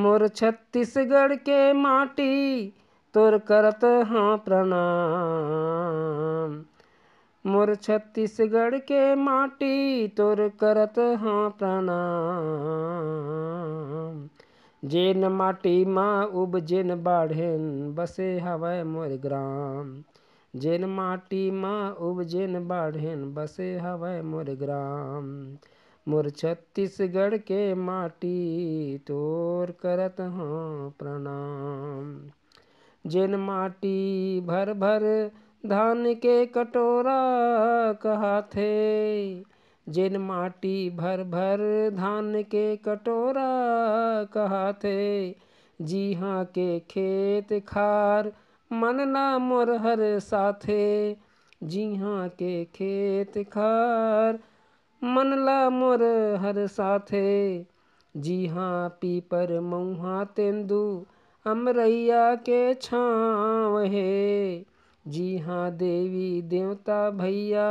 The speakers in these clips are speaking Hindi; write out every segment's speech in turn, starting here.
मोर छत्तीसगढ़ के माटी तोर करत हाँ प्रणाम मोर छत्तीसगढ़ के माटी तोर करत हाँ प्रणाम जेन माटी माँ उपजेन बाढ़ेन बसे हवय मोर ग्राम जेन माटी मां उबजेन बाढ़ेन बसे हवय मोर ग्राम मोर छत्तीसगढ़ के माटी तोर करत हाँ प्रणाम जेन माटी भर भर धान के कटोरा थे जेन माटी भर भर धान के कटोरा जी हाँ के खेत खार मन मोर हर साथे हाँ के खेत खार मन ला मोर हर साथे जी हाँ पीपर मऊहा तेंदु अमरैया के छाँव है जी हाँ देवी देवता भैया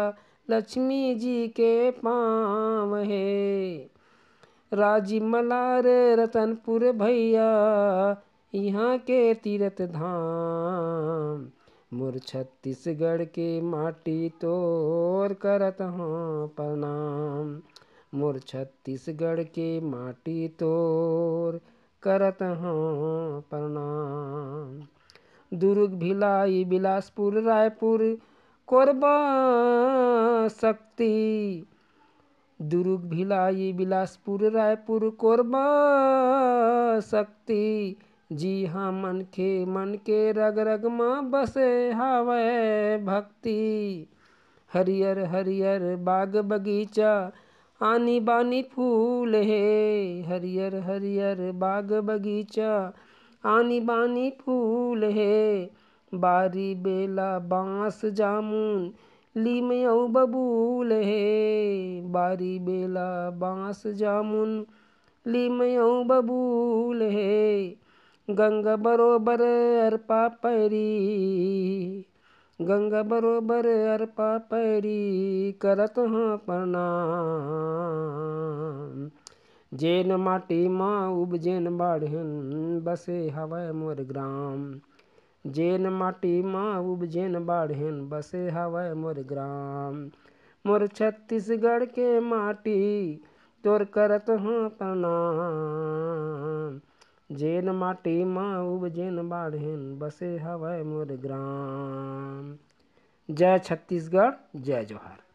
लक्ष्मी जी के पाँव है राजी मलार रतनपुर भैया यहाँ के तीर्थ धाम मोर छत्तीसगढ़ के माटी तोर करत हाँ प्रणाम मोर छत्तीसगढ़ के माटी तोर करत हाँ प्रणाम दुर्ग भिलाई बिलासपुर रायपुर कोरबा शक्ति दुर्ग भिलाई बिलासपुर रायपुर कोरबा शक्ति जी हा के मन के रग रग माँ बसे हावय भक्ति हरियर हरियर बाग बगीचा आनी बानी फूल हे हरियर हरियर बाग बगीचा आनी बानी फूल हे बारी बेला बांस जामुन लीम अऊ बबूल हे बारी बेला बांस जामुन लीम अऊ बबूल हे गंग बरोबर अरपा परी गंग बरोबर अरपा पैरी करत हो प्रणाम जेन माटी माँ उपजेन बाढ़ बसे हवय मोर ग्राम जेन माटी माँ उपजेन बाढ़ बसे हवय मोर ग्राम मोर छत्तीसगढ़ के माटी तोर करत हो प्रणाम जेन माटी म उपजेन बाढ़ेन बसे हवय मोर ग्राम जय छत्तीसगढ़ जय जोहार